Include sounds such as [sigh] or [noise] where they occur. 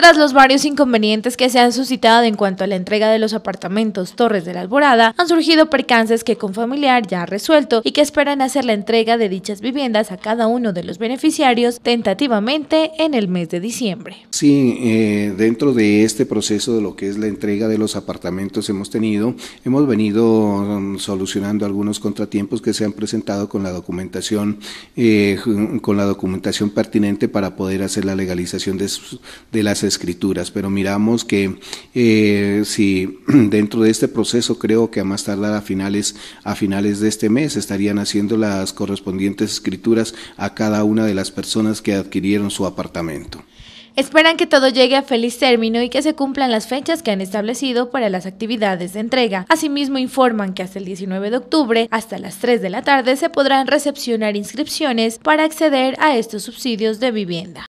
Tras los varios inconvenientes que se han suscitado en cuanto a la entrega de los apartamentos Torres de la Alborada, han surgido percances que con familiar ya ha resuelto y que esperan hacer la entrega de dichas viviendas a cada uno de los beneficiarios tentativamente en el mes de diciembre. Sí, eh, dentro de este proceso de lo que es la entrega de los apartamentos hemos tenido, hemos venido mm, solucionando algunos contratiempos que se han presentado con la documentación, eh, con la documentación pertinente para poder hacer la legalización de, de las escrituras, pero miramos que eh, si [clears throat] dentro de este proceso creo que a más tardar a finales, a finales de este mes estarían haciendo las correspondientes escrituras a cada una de las personas que adquirieron su apartamento. Esperan que todo llegue a feliz término y que se cumplan las fechas que han establecido para las actividades de entrega. Asimismo, informan que hasta el 19 de octubre, hasta las 3 de la tarde, se podrán recepcionar inscripciones para acceder a estos subsidios de vivienda.